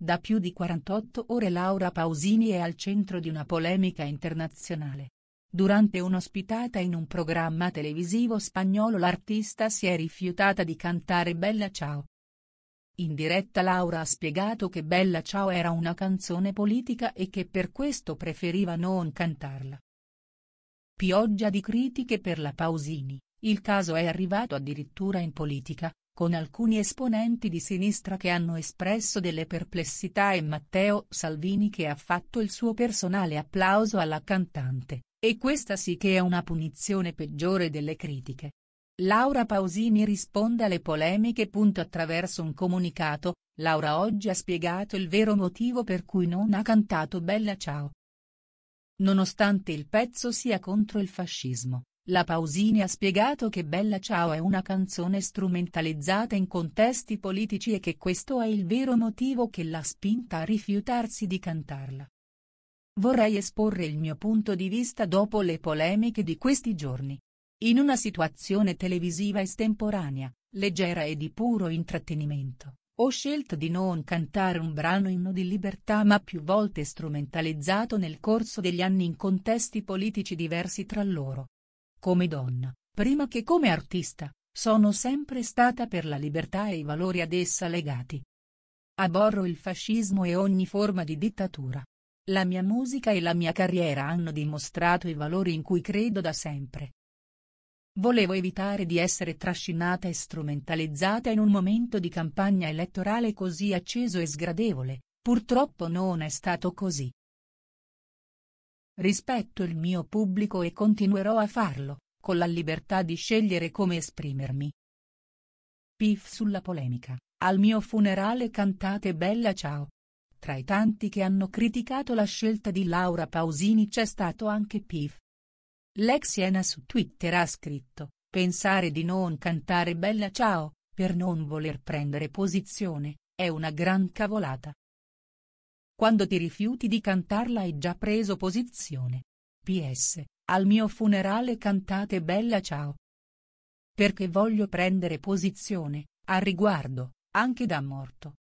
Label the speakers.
Speaker 1: Da più di 48 ore Laura Pausini è al centro di una polemica internazionale. Durante un'ospitata in un programma televisivo spagnolo l'artista si è rifiutata di cantare Bella Ciao. In diretta Laura ha spiegato che Bella Ciao era una canzone politica e che per questo preferiva non cantarla. Pioggia di critiche per la Pausini, il caso è arrivato addirittura in politica, con alcuni esponenti di sinistra che hanno espresso delle perplessità e Matteo Salvini che ha fatto il suo personale applauso alla cantante, e questa sì che è una punizione peggiore delle critiche. Laura Pausini risponde alle polemiche. Attraverso un comunicato, Laura oggi ha spiegato il vero motivo per cui non ha cantato Bella Ciao. Nonostante il pezzo sia contro il fascismo, la Pausini ha spiegato che Bella Ciao è una canzone strumentalizzata in contesti politici e che questo è il vero motivo che l'ha spinta a rifiutarsi di cantarla. Vorrei esporre il mio punto di vista dopo le polemiche di questi giorni. In una situazione televisiva estemporanea, leggera e di puro intrattenimento, ho scelto di non cantare un brano inno di libertà ma più volte strumentalizzato nel corso degli anni in contesti politici diversi tra loro come donna, prima che come artista, sono sempre stata per la libertà e i valori ad essa legati. Aborro il fascismo e ogni forma di dittatura. La mia musica e la mia carriera hanno dimostrato i valori in cui credo da sempre. Volevo evitare di essere trascinata e strumentalizzata in un momento di campagna elettorale così acceso e sgradevole, purtroppo non è stato così. Rispetto il mio pubblico e continuerò a farlo, con la libertà di scegliere come esprimermi. Pif sulla polemica, al mio funerale cantate Bella Ciao. Tra i tanti che hanno criticato la scelta di Laura Pausini c'è stato anche Pif. L'ex Iena su Twitter ha scritto, pensare di non cantare Bella Ciao, per non voler prendere posizione, è una gran cavolata. Quando ti rifiuti di cantarla hai già preso posizione. PS, al mio funerale cantate Bella Ciao. Perché voglio prendere posizione, a riguardo, anche da morto,